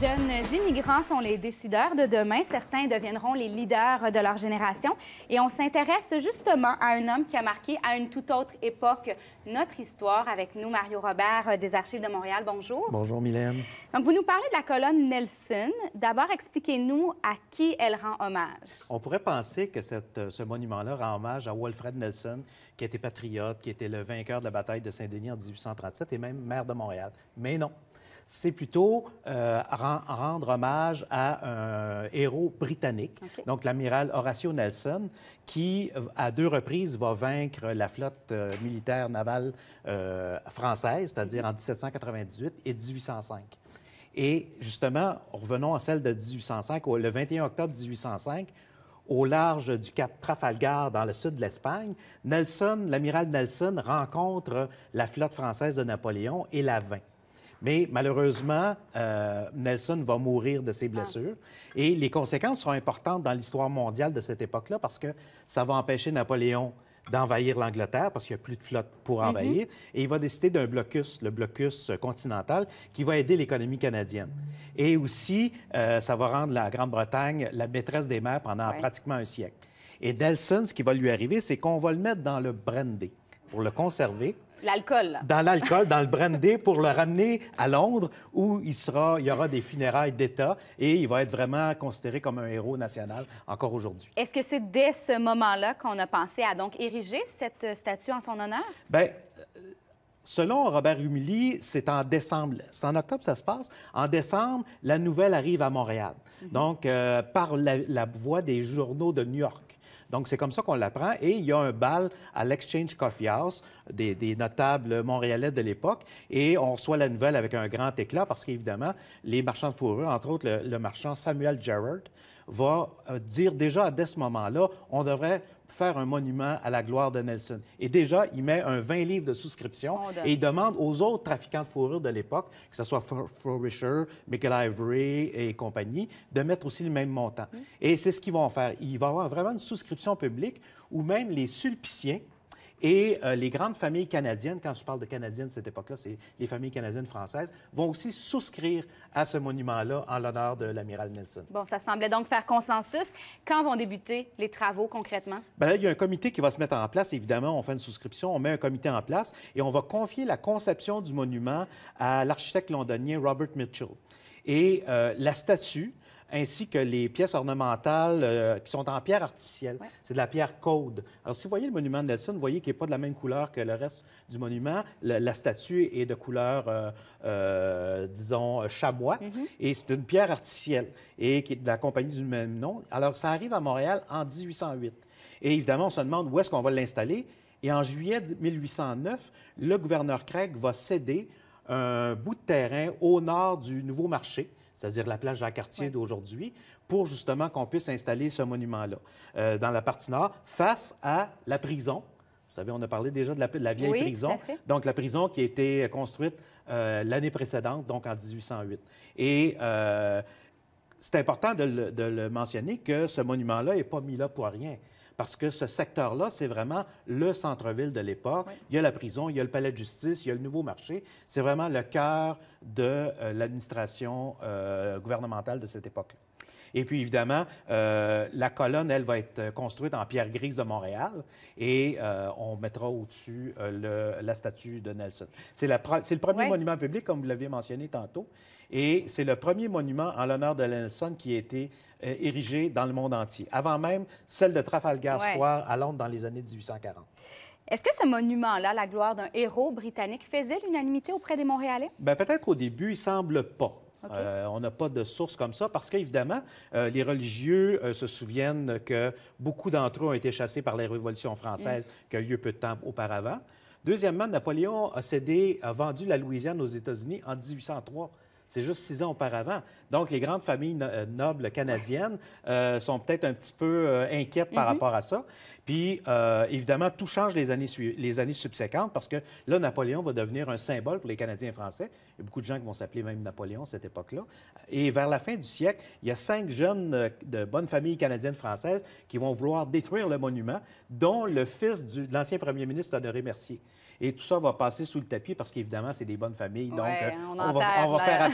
jeunes immigrants sont les décideurs de demain. Certains deviendront les leaders de leur génération. Et on s'intéresse justement à un homme qui a marqué à une toute autre époque notre histoire. Avec nous, Mario Robert des Archives de Montréal. Bonjour. Bonjour, Mylène. Donc, vous nous parlez de la colonne Nelson. D'abord, expliquez-nous à qui elle rend hommage. On pourrait penser que cette, ce monument-là rend hommage à Walfred Nelson, qui était patriote, qui était le vainqueur de la bataille de Saint-Denis en 1837 et même maire de Montréal. Mais non. C'est plutôt euh, rendre hommage à un héros britannique, donc l'amiral Horatio Nelson, qui, à deux reprises, va vaincre la flotte euh, militaire navale euh, française, c'est-à-dire mhm. en 1798 et 1805. Et justement, revenons à celle de 1805, le 21 octobre 1805, au large du cap Trafalgar, dans le sud de l'Espagne, Nelson, l'amiral Nelson, rencontre la flotte française de Napoléon et la vainc. Mais malheureusement, euh, Nelson va mourir de ses ah. blessures. Et les conséquences seront importantes dans l'histoire mondiale de cette époque-là parce que ça va empêcher Napoléon d'envahir l'Angleterre parce qu'il n'y a plus de flotte pour mhm. envahir. Et il va décider d'un blocus, le blocus euh, continental, qui va aider l'économie canadienne. Et aussi, euh, ça va rendre la Grande-Bretagne la maîtresse des mers pendant pratiquement un siècle. Et Nelson, ce qui va lui arriver, c'est qu'on va le mettre dans le brandy pour le conserver. L'alcool. Dans l'alcool, dans le brandy, pour le ramener à Londres, où il, y aura des funérailles d'État et il va être vraiment considéré comme un héros national encore aujourd'hui. Est-ce que c'est dès ce moment-là qu'on a pensé à donc ériger cette euh, statue en son honneur? Bien, euh, Selon Robert Humilly, c'est en décembre. C'est en octobre que ça se passe. En décembre, la nouvelle arrive à Montréal. Mhm. Donc, euh, par la, la voie des journaux de New York. Donc, c'est comme ça qu'on l'apprend. Et il y a un bal à l'Exchange Coffee House des, notables montréalais de l'époque. Et on reçoit la nouvelle avec un grand éclat parce qu'évidemment, les marchands de fourrure, entre autres le, marchand Samuel Gerard, va euh, dire déjà à ce moment-là, on devrait faire un monument à la gloire de Nelson. Et déjà, il met un 20 livres de souscription et il demande aux autres trafiquants de fourrure de l'époque, que ce soit Flourisher, Michael Ivory et compagnie, de mettre aussi le même montant. Mm. Et c'est ce qu'ils vont faire. Il va avoir vraiment une souscription publique où même les sulpiciens, et euh, les grandes familles canadiennes, quand je parle de canadiennes de cette époque-là, c'est les familles canadiennes françaises, vont aussi souscrire à ce monument-là en l'honneur de l'amiral Nelson. Bon, ça semblait donc faire consensus. Quand vont débuter les travaux concrètement? Bien il y a un comité qui va se mettre en place. Évidemment, on fait une souscription, on met un comité en place et on va confier la conception du monument à l'architecte londonien Robert Mitchell. Et euh, la statue, ainsi que les pièces ornementales euh, qui sont en pierre artificielle. C'est de la pierre code. Alors, si vous voyez le monument de Nelson, vous voyez qu'il n'est pas de la même couleur que le reste du monument. la statue est de couleur, euh, euh, disons, chamois, mm-hmm. et c'est une pierre artificielle, et qui est de la compagnie du même nom. Alors, ça arrive à Montréal en 1808. Et évidemment, on se demande où est-ce qu'on va l'installer. Et en juillet 1809, le gouverneur Craig va céder un bout de terrain au nord du nouveau marché, c'est-à-dire la plage Jacques-Cartier d'aujourd'hui, pour justement qu'on puisse installer ce monument-là euh, dans la partie nord, face à la prison. Vous savez, on a parlé déjà de la, vieille prison. Donc, la prison qui a été euh, construite euh, l'année précédente, donc en 1808. Et c'est important de le, mentionner que ce monument-là n'est pas mis là pour rien parce que ce secteur-là, c'est vraiment le centre-ville de l'époque. Il y a la prison, il y a le palais de justice, il y a le nouveau marché. C'est vraiment le cœur de euh, l'administration euh, gouvernementale de cette époque. Et puis, évidemment, euh, la colonne, elle, va être euh, construite en pierre grise de Montréal et euh, on mettra au-dessus la statue de Nelson. C'est le premier monument public, comme vous l'aviez mentionné tantôt, et c'est le premier monument en l'honneur de Nelson qui a été érigé dans le monde entier, avant même celle de Trafalgar Square à Londres dans les années 1840. Est-ce que ce monument-là, la gloire d'un héros britannique, faisait l'unanimité auprès des Montréalais? Bien, peut-être qu'au début, il semble pas. Euh, on n'a pas de source comme ça parce qu'évidemment, euh, les religieux euh, se souviennent que beaucoup d'entre eux ont été chassés par la Révolution française mm. qui a eu lieu peu de temps auparavant. Deuxièmement, Napoléon a cédé, a vendu la Louisiane aux États-Unis en 1803. C'est juste six ans auparavant. Donc, les grandes familles euh, nobles canadiennes euh, sont peut-être un petit peu euh, inquiètes par mm-hmm. rapport à ça. Puis, évidemment, tout change les années, les années subséquentes parce que là, Napoléon va devenir un symbole pour les Canadiens français. Il y a beaucoup de gens qui vont s'appeler même Napoléon à cette époque-là. Et vers la fin du siècle, il y a cinq jeunes de bonnes familles canadiennes-françaises qui vont vouloir détruire le monument, dont le fils du, de l'ancien premier ministre Honoré Mercier. Et tout ça va passer sous le tapis parce qu'évidemment, c'est des bonnes familles. Donc, on, va, on va faire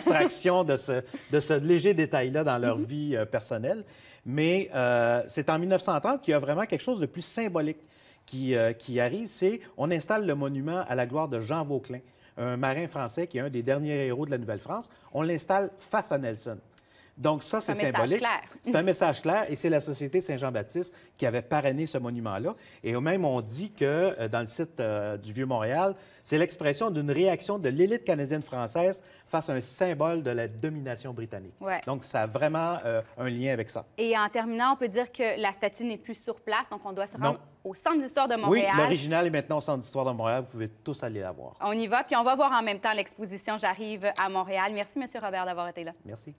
de ce, de ce léger détail-là dans leur mhm. vie euh, personnelle. Mais euh, c'est en 1930 qu'il y a vraiment quelque chose de plus symbolique qui, euh, qui arrive, c'est on installe le monument à la gloire de Jean vauquelin un marin français qui est un des derniers héros de la Nouvelle-France. On l'installe face à Nelson. Donc ça, c'est symbolique. C'est un message clair et c'est la Société Saint-Jean-Baptiste qui avait parrainé ce monument-là. Et même, on dit que euh, dans le site euh, du Vieux-Montréal, c'est l'expression d'une réaction de l'élite canadienne-française face à un symbole de la domination britannique. Donc ça a vraiment euh, un lien avec ça. Et en terminant, on peut dire que la statue n'est plus sur place, donc on doit se rendre au Centre d'histoire de Montréal. Oui, l'original est maintenant au Centre d'histoire de Montréal. Vous pouvez tous aller la voir. On y va, puis on va voir en même temps l'exposition J'arrive à Montréal. Merci, M. Robert, d'avoir été là. Merci.